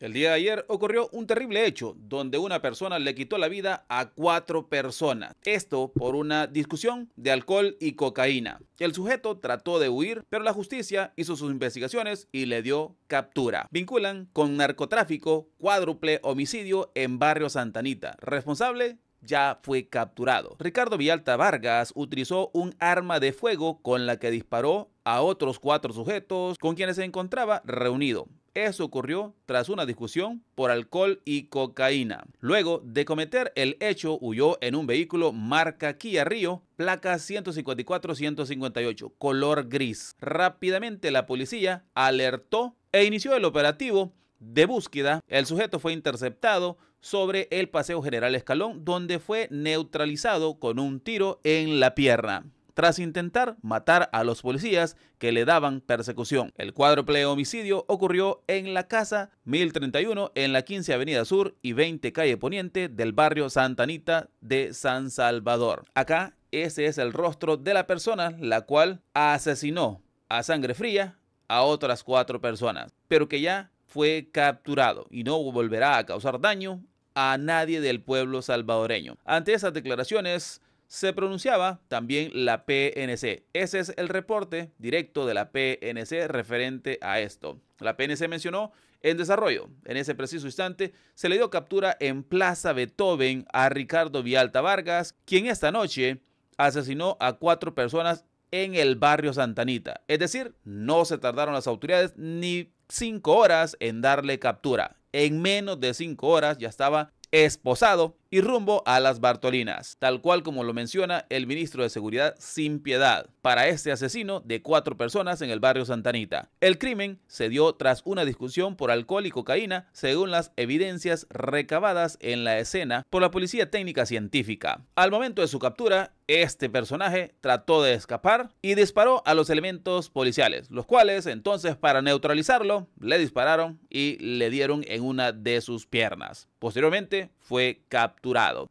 El día de ayer ocurrió un terrible hecho donde una persona le quitó la vida a cuatro personas. Esto por una discusión de alcohol y cocaína. El sujeto trató de huir, pero la justicia hizo sus investigaciones y le dio captura. Vinculan con narcotráfico, cuádruple homicidio en barrio Santanita. Responsable, ya fue capturado. Ricardo Villalta Vargas utilizó un arma de fuego con la que disparó a otros cuatro sujetos con quienes se encontraba reunido. Eso ocurrió tras una discusión por alcohol y cocaína. Luego de cometer el hecho, huyó en un vehículo marca Kia Río, placa 154-158, color gris. Rápidamente la policía alertó e inició el operativo de búsqueda. El sujeto fue interceptado sobre el Paseo General Escalón, donde fue neutralizado con un tiro en la pierna tras intentar matar a los policías que le daban persecución. El cuádruple homicidio ocurrió en la casa 1031 en la 15 Avenida Sur y 20 Calle Poniente del barrio Santa Anita de San Salvador. Acá ese es el rostro de la persona la cual asesinó a sangre fría a otras cuatro personas, pero que ya fue capturado y no volverá a causar daño a nadie del pueblo salvadoreño. Ante esas declaraciones, se pronunciaba también la PNC. Ese es el reporte directo de la PNC referente a esto. La PNC mencionó en desarrollo. En ese preciso instante se le dio captura en Plaza Beethoven a Ricardo Vialta Vargas, quien esta noche asesinó a cuatro personas en el barrio Santanita. Es decir, no se tardaron las autoridades ni cinco horas en darle captura. En menos de cinco horas ya estaba esposado y rumbo a las Bartolinas, tal cual como lo menciona el ministro de Seguridad sin piedad para este asesino de cuatro personas en el barrio Santanita. El crimen se dio tras una discusión por alcohol y cocaína, según las evidencias recabadas en la escena por la Policía Técnica Científica. Al momento de su captura, este personaje trató de escapar y disparó a los elementos policiales, los cuales entonces para neutralizarlo le dispararon y le dieron en una de sus piernas. Posteriormente fue capturado capturado.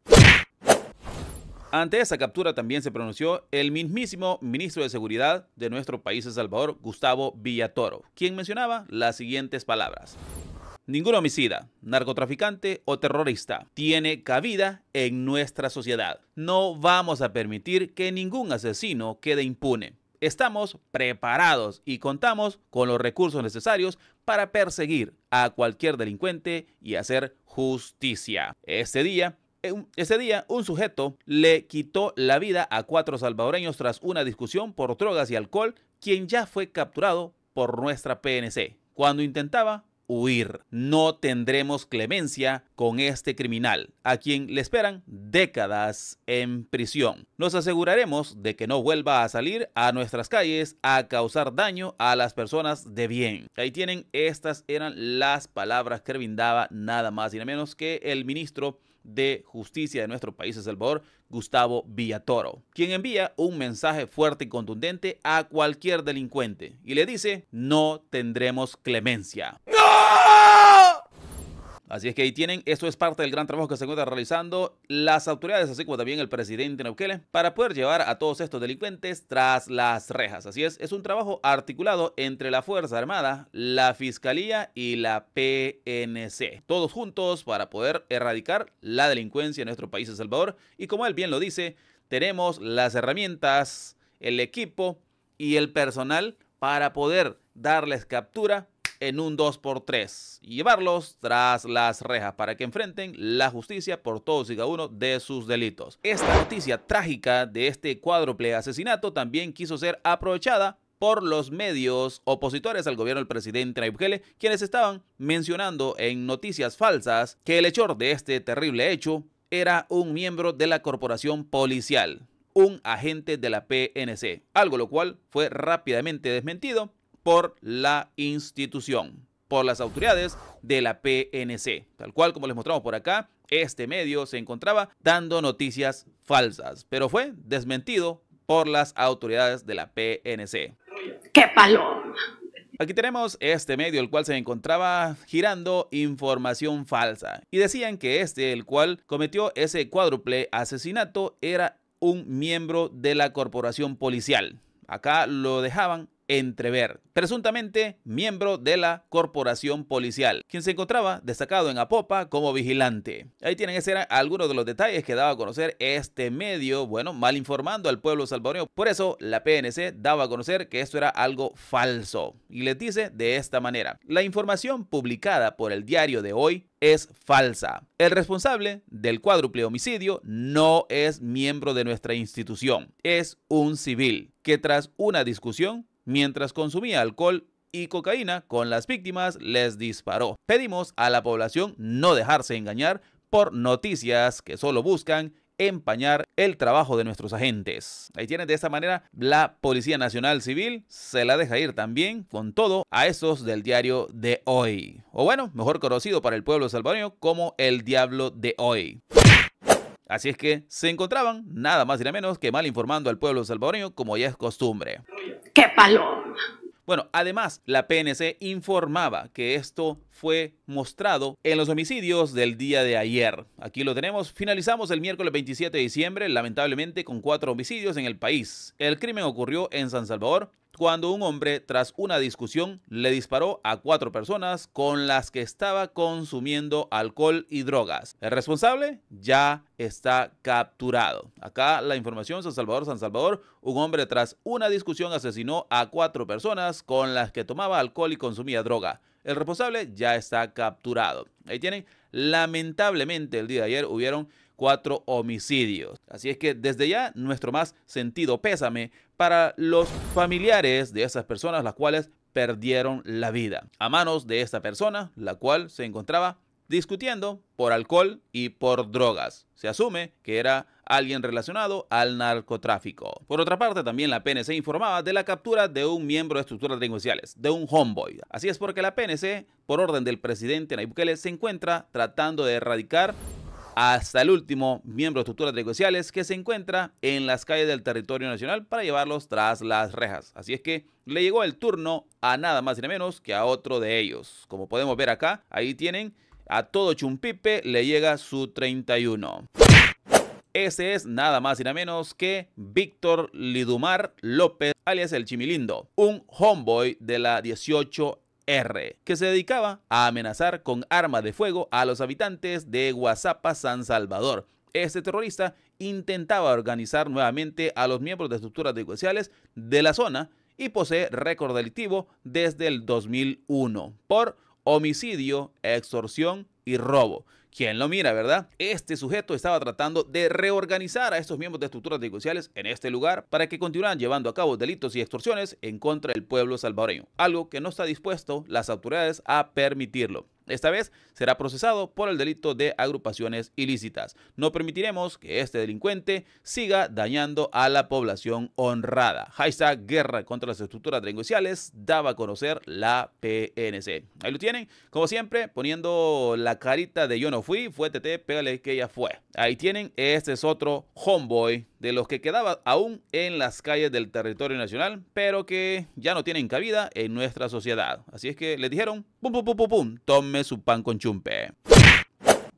Ante esa captura también se pronunció el mismísimo ministro de Seguridad de nuestro país, El Salvador, Gustavo Villatoro, quien mencionaba las siguientes palabras. Ningún homicida, narcotraficante o terrorista tiene cabida en nuestra sociedad. No vamos a permitir que ningún asesino quede impune. Estamos preparados y contamos con los recursos necesarios para perseguir a cualquier delincuente y hacer justicia. Este día eh, ese día, un sujeto le quitó la vida a cuatro salvadoreños tras una discusión por drogas y alcohol, quien ya fue capturado por nuestra PNC, cuando intentaba huir. No tendremos clemencia con este criminal, a quien le esperan décadas en prisión. Nos aseguraremos de que no vuelva a salir a nuestras calles a causar daño a las personas de bien. Ahí tienen, estas eran las palabras que brindaba nada más y nada menos que el ministro de Justicia de nuestro país, El Salvador, Gustavo Villatoro, quien envía un mensaje fuerte y contundente a cualquier delincuente y le dice, no tendremos clemencia. Así es que ahí tienen, esto es parte del gran trabajo que se encuentra realizando las autoridades, así como también el presidente Neuquele, para poder llevar a todos estos delincuentes tras las rejas. Así es, es un trabajo articulado entre la Fuerza Armada, la Fiscalía y la PNC, todos juntos para poder erradicar la delincuencia en nuestro país, El Salvador. Y como él bien lo dice, tenemos las herramientas, el equipo y el personal para poder darles captura en un 2x3 y llevarlos tras las rejas para que enfrenten la justicia por todos y cada uno de sus delitos. Esta noticia trágica de este cuádruple asesinato también quiso ser aprovechada por los medios opositores al gobierno del presidente Nayib Bukele, quienes estaban mencionando en noticias falsas que el hechor de este terrible hecho era un miembro de la corporación policial, un agente de la PNC, algo lo cual fue rápidamente desmentido por la institución, por las autoridades de la PNC. Tal cual como les mostramos por acá, este medio se encontraba dando noticias falsas, pero fue desmentido por las autoridades de la PNC. ¡Qué paloma! Aquí tenemos este medio, el cual se encontraba girando información falsa. Y decían que este, el cual cometió ese cuádruple asesinato, era un miembro de la corporación policial. Acá lo dejaban entrever, presuntamente miembro de la corporación policial, quien se encontraba destacado en Apopa como vigilante. Ahí tienen, que ser algunos de los detalles que daba a conocer este medio, bueno, mal informando al pueblo salvadoreño. Por eso la PNC daba a conocer que esto era algo falso y les dice de esta manera, la información publicada por el diario de hoy es falsa. El responsable del cuádruple homicidio no es miembro de nuestra institución, es un civil que tras una discusión mientras consumía alcohol y cocaína con las víctimas les disparó. Pedimos a la población no dejarse engañar por noticias que solo buscan empañar el trabajo de nuestros agentes. Ahí tienen de esta manera la Policía Nacional Civil se la deja ir también con todo a esos del diario de hoy. O bueno, mejor conocido para el pueblo salvadoreño como el diablo de hoy. Así es que se encontraban nada más y nada menos que mal informando al pueblo salvadoreño como ya es costumbre. ¡Qué paloma! Bueno, además, la PNC informaba que esto fue mostrado en los homicidios del día de ayer. Aquí lo tenemos. Finalizamos el miércoles 27 de diciembre, lamentablemente, con cuatro homicidios en el país. El crimen ocurrió en San Salvador, cuando un hombre, tras una discusión, le disparó a cuatro personas con las que estaba consumiendo alcohol y drogas. El responsable ya está capturado. Acá la información, San Salvador, San Salvador, un hombre tras una discusión asesinó a cuatro personas con las que tomaba alcohol y consumía droga. El responsable ya está capturado. Ahí tienen, lamentablemente el día de ayer hubieron cuatro homicidios. Así es que desde ya nuestro más sentido pésame para los familiares de esas personas las cuales perdieron la vida a manos de esta persona, la cual se encontraba discutiendo por alcohol y por drogas. Se asume que era alguien relacionado al narcotráfico. Por otra parte, también la PNC informaba de la captura de un miembro de estructuras delincuenciales, de un homeboy. Así es porque la PNC, por orden del presidente Nayib Bukele, se encuentra tratando de erradicar hasta el último miembro de estructuras negociales que se encuentra en las calles del territorio nacional para llevarlos tras las rejas. Así es que le llegó el turno a nada más y nada menos que a otro de ellos. Como podemos ver acá, ahí tienen a todo Chumpipe le llega su 31. Ese es nada más y nada menos que Víctor Lidumar López, alias el Chimilindo, un homeboy de la 18 que se dedicaba a amenazar con armas de fuego a los habitantes de Guasapa San Salvador. Este terrorista intentaba organizar nuevamente a los miembros de estructuras delincuenciales de la zona y posee récord delictivo desde el 2001 por homicidio, extorsión y robo. ¿Quién lo mira, verdad? Este sujeto estaba tratando de reorganizar a estos miembros de estructuras negociales en este lugar para que continuaran llevando a cabo delitos y extorsiones en contra del pueblo salvadoreño, algo que no está dispuesto las autoridades a permitirlo. Esta vez será procesado por el delito de agrupaciones ilícitas. No permitiremos que este delincuente siga dañando a la población honrada. Haiza guerra contra las estructuras delincuenciales daba a conocer la PNC. Ahí lo tienen, como siempre, poniendo la carita de yo no fui, fue TT, pégale que ella fue. Ahí tienen, este es otro homeboy de los que quedaba aún en las calles del territorio nacional, pero que ya no tienen cabida en nuestra sociedad. Así es que les dijeron, pum, pum, pum, pum, pum, tome su pan con chumpe.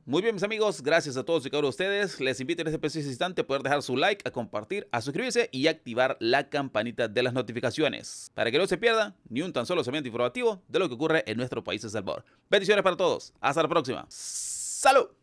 Muy bien, mis amigos, gracias a todos y cada uno de ustedes. Les invito en este preciso instante a poder dejar su like, a compartir, a suscribirse y activar la campanita de las notificaciones para que no se pierda ni un tan solo segmento informativo de lo que ocurre en nuestro país, de Salvador. Bendiciones para todos. Hasta la próxima. ¡Salud!